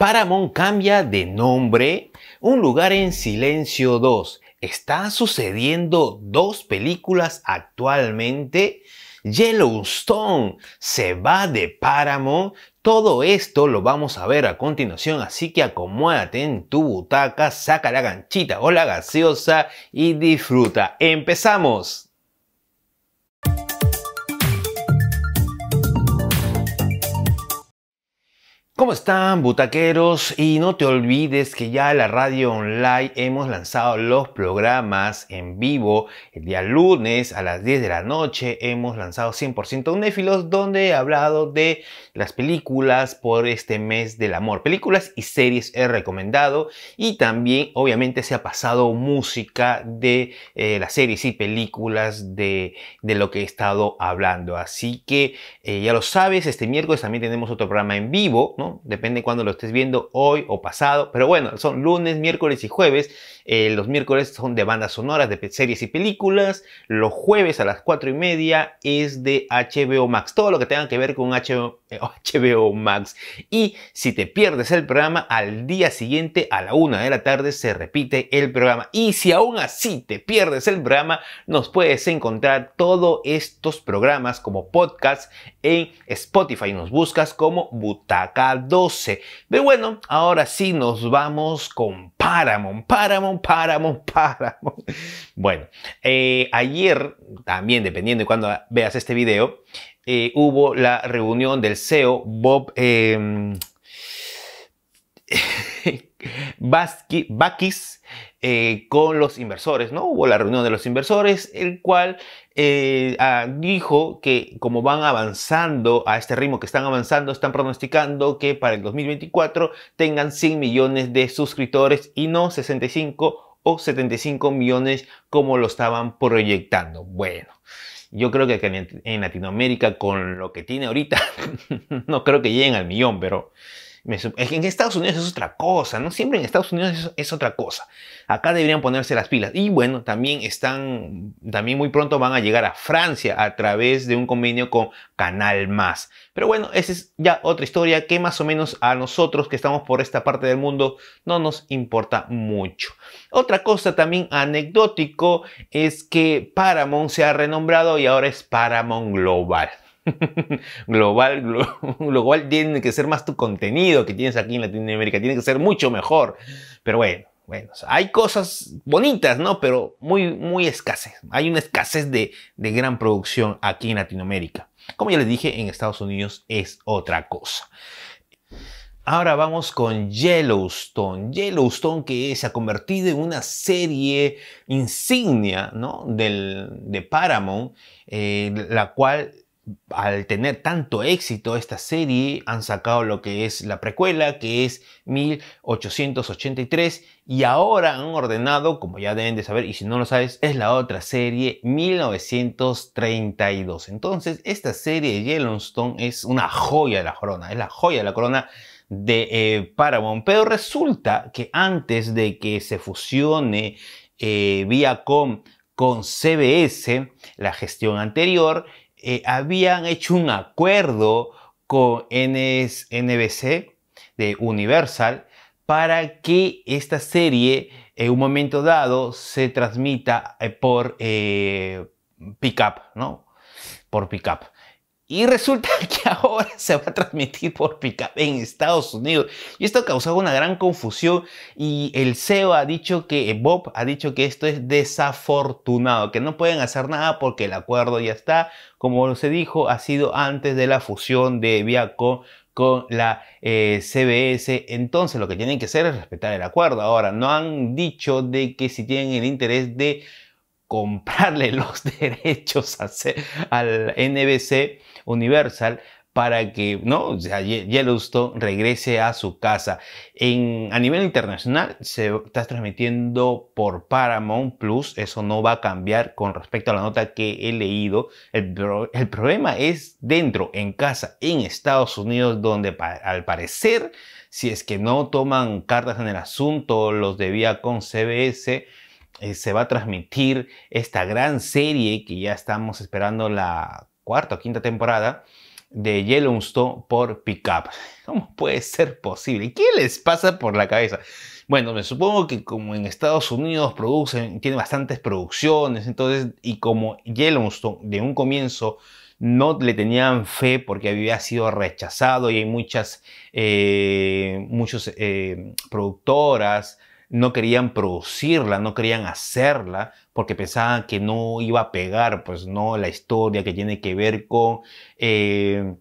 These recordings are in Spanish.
Paramount cambia de nombre. Un lugar en silencio 2. Están sucediendo dos películas actualmente. Yellowstone se va de Paramount. Todo esto lo vamos a ver a continuación, así que acomódate en tu butaca, saca la ganchita o la gaseosa y disfruta. ¡Empezamos! ¿Cómo están, butaqueros? Y no te olvides que ya en la radio online hemos lanzado los programas en vivo. El día lunes a las 10 de la noche hemos lanzado 100% Unéfilos, donde he hablado de las películas por este mes del amor. Películas y series he recomendado. Y también, obviamente, se ha pasado música de eh, las series y películas de, lo que he estado hablando. Así que eh, ya lo sabes, este miércoles también tenemos otro programa en vivo, ¿no? depende cuando cuándo lo estés viendo, hoy o pasado, pero bueno, son lunes, miércoles y jueves. Eh, los miércoles son de bandas sonoras, de series y películas. Los jueves a las 4 y media es de HBO Max, todo lo que tenga que ver con HBO, eh, Max. Y si te pierdes el programa, al día siguiente a la 1 de la tarde se repite el programa. Y si aún así te pierdes el programa, nos puedes encontrar todos estos programas como podcast en Spotify. Nos buscas como Butaca 12. Pero bueno, ahora sí nos vamos con Paramon. Paramount, Paramon, Paramon. Bueno, eh, ayer, también dependiendo de cuando veas este video, eh, hubo la reunión del CEO Bob... Em, Bakis eh, con los inversores, ¿no? Hubo la reunión de los inversores, el cual eh, ah, dijo que como van avanzando a este ritmo que están avanzando, están pronosticando que para el 2024 tengan 100 millones de suscriptores y no 65 o 75 millones como lo estaban proyectando. Bueno. Yo creo que en Latinoamérica, con lo que tiene ahorita, no creo que lleguen al millón, pero en Estados Unidos es otra cosa, ¿no? Siempre en Estados Unidos es, otra cosa. Acá deberían ponerse las pilas. Y bueno, también están, también muy pronto van a llegar a Francia a través de un convenio con Canal Más. Pero bueno, esa es ya otra historia que más o menos a nosotros que estamos por esta parte del mundo no nos importa mucho. Otra cosa también anecdótico es que Paramount se ha renombrado y ahora es Paramount Global. global, global tiene que ser más tu contenido que tienes aquí en Latinoamérica, tiene que ser mucho mejor. Pero bueno, bueno, hay cosas bonitas, ¿no? Pero muy, muy escasas. Hay una escasez de, gran producción aquí en Latinoamérica. Como ya les dije, en Estados Unidos es otra cosa. Ahora vamos con Yellowstone. Yellowstone que se ha convertido en una serie insignia ¿no? Del, de Paramount, eh, la cual al tener tanto éxito esta serie, han sacado lo que es la precuela, que es 1883, y ahora han ordenado, como ya deben de saber, y si no lo sabes, es la otra serie, 1932. Entonces, esta serie de Yellowstone es una joya de la corona, es la joya de la corona de eh, Paramount, pero resulta que antes de que se fusione eh, Viacom con CBS, la gestión anterior, eh, habían hecho un acuerdo con NBC de Universal para que esta serie en un momento dado se transmita eh, eh, por pick Pickup, ¿no? Por Pickup. Y resulta que ahora se va a transmitir por Picap en Estados Unidos. Y esto ha causado una gran confusión. Y el CEO ha dicho que, eh, Bob ha dicho que esto es desafortunado, que no pueden hacer nada porque el acuerdo ya está. Como se dijo, ha sido antes de la fusión de Viacom con la eh, CBS. Entonces lo que tienen que hacer es respetar el acuerdo. Ahora, no han dicho de que si tienen el interés de comprarle los derechos al NBC Universal para que ¿no? O sea, Yellowstone regrese a su casa. En, a nivel internacional se está transmitiendo por Paramount Plus, eso no va a cambiar con respecto a la nota que he leído. El, problema es dentro, en casa, en Estados Unidos, donde al parecer, si es que no toman cartas en el asunto los debía con CBS, eh, se va a transmitir esta gran serie que ya estamos esperando la cuarta o quinta temporada de Yellowstone por Pickup. ¿Cómo puede ser posible? ¿Qué les pasa por la cabeza? Bueno, me supongo que como en Estados Unidos producen, tiene bastantes producciones, entonces, y como Yellowstone de un comienzo no le tenían fe porque había sido rechazado y hay muchas, eh, muchas eh, productoras, no querían producirla, no querían hacerla, porque pensaban que no iba a pegar, pues, ¿no? La historia que tiene que ver con eh,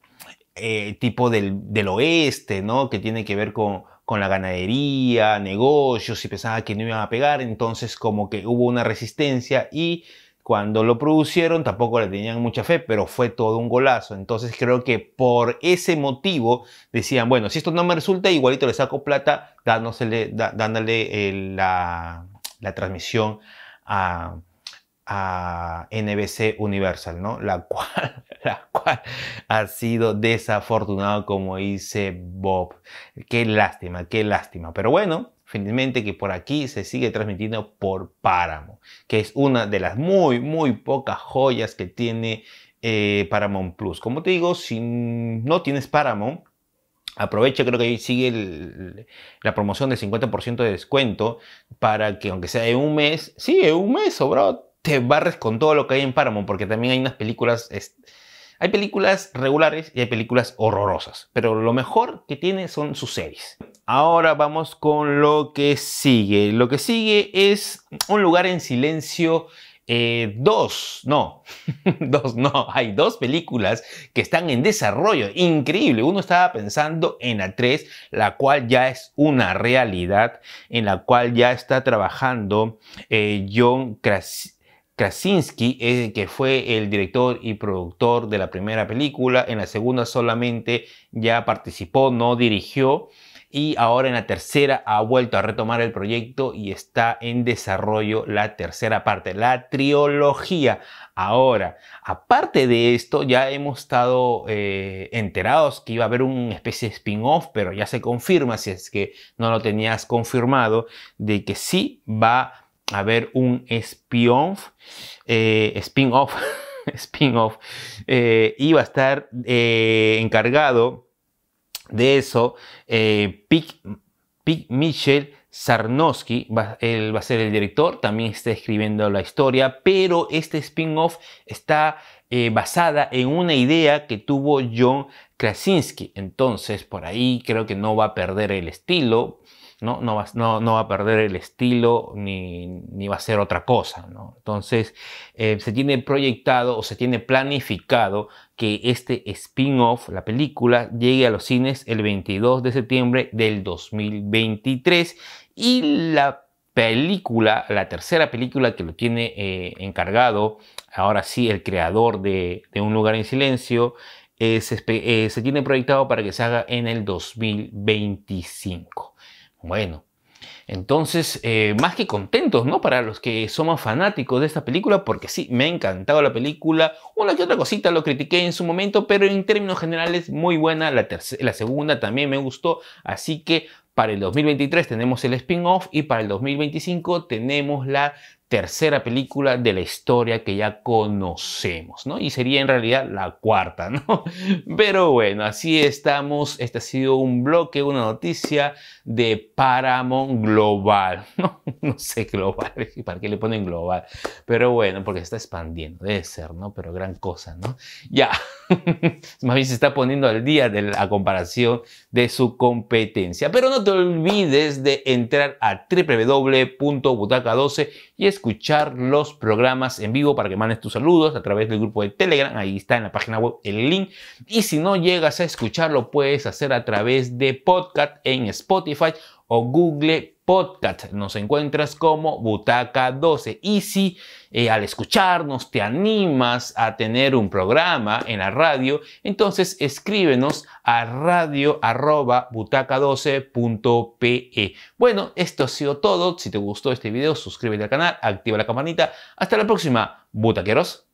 eh, tipo del, oeste, ¿no? Que tiene que ver con, con la ganadería, negocios, y pensaban que no iban a pegar, entonces como que hubo una resistencia y cuando lo producieron tampoco le tenían mucha fe, pero fue todo un golazo. Entonces creo que por ese motivo decían, bueno, si esto no me resulta, igualito le saco plata dándole eh, la, transmisión a, a NBC Universal, ¿no? La cual, la cual ha sido desafortunado, como dice Bob. Qué lástima, qué lástima. Pero bueno, finalmente que por aquí se sigue transmitiendo por Páramo, que es una de las muy, muy pocas joyas que tiene eh, Paramount Plus. Como te digo, si no tienes Paramount, Aprovecha, creo que ahí sigue la promoción del 50% de descuento para que, aunque sea de un mes, sí, de un mes, sobró te barres con todo lo que hay en Paramount, porque también hay unas películas... Hay películas regulares y hay películas horrorosas, pero lo mejor que tiene son sus series. Ahora vamos con lo que sigue. Lo que sigue es Un lugar en silencio. Eh, dos, no, dos, no, hay dos películas que están en desarrollo, increíble. Uno estaba pensando en la 3, la cual ya es una realidad, en la cual ya está trabajando eh, John Krasinski, que fue el director y productor de la primera película, en la segunda solamente ya participó, no dirigió, y ahora en la tercera ha vuelto a retomar el proyecto y está en desarrollo la tercera parte, la trilogía. Ahora, aparte de esto, ya hemos estado eh, enterados que iba a haber una especie de spin-off, pero ya se confirma, si es que no lo tenías confirmado, de que sí va a a ver, un spin-off, eh, spin-off, spin-off, y eh, va a estar eh, encargado de eso Pick, Pick Michel Sarnowski, va, él va a ser el director, también está escribiendo la historia, pero este spin-off está basada en una idea que tuvo John Krasinski. Entonces, por ahí creo que no va a perder el estilo. ¿no? va, no, no va a perder el estilo ni, ni va a ser otra cosa. ¿no? Entonces, eh, se tiene proyectado o se tiene planificado que este spin-off, la película, llegue a los cines el 22 de septiembre del 2023 y la película, la tercera película que lo tiene eh, encargado, ahora sí, el creador de, Un lugar en silencio, se, eh, se, tiene proyectado para que se haga en el 2025. Bueno, entonces, eh, más que contentos, ¿no? Para los que somos fanáticos de esta película, porque sí, me ha encantado la película. Una que otra cosita lo critiqué en su momento, pero en términos generales, muy buena. La, la segunda también me gustó. Así que para el 2023 tenemos el spin-off y para el 2025 tenemos la tercera película de la historia que ya conocemos, ¿no? Y sería en realidad la cuarta, ¿no? Pero bueno, así estamos. Este ha sido un bloque, una noticia de Paramount Global, ¿no? No sé, global, ¿para qué le ponen global? Pero bueno, porque está expandiendo, debe ser, ¿no? Pero gran cosa, ¿no? Ya, más bien se está poniendo al día de la comparación de su competencia. Pero no te olvides de entrar a www.butaca12 y es escuchar los programas en vivo para que mandes tus saludos a través del grupo de Telegram. Ahí está en la página web el link. Y si no llegas a escucharlo, puedes hacer a través de podcast en Spotify o Google podcast. Nos encuentras como Butaca 12. Y si eh, al escucharnos te animas a tener un programa en la radio, entonces escríbenos a butaca 12pe Bueno, esto ha sido todo. Si te gustó este video, suscríbete al canal, activa la campanita. Hasta la próxima, butaqueros.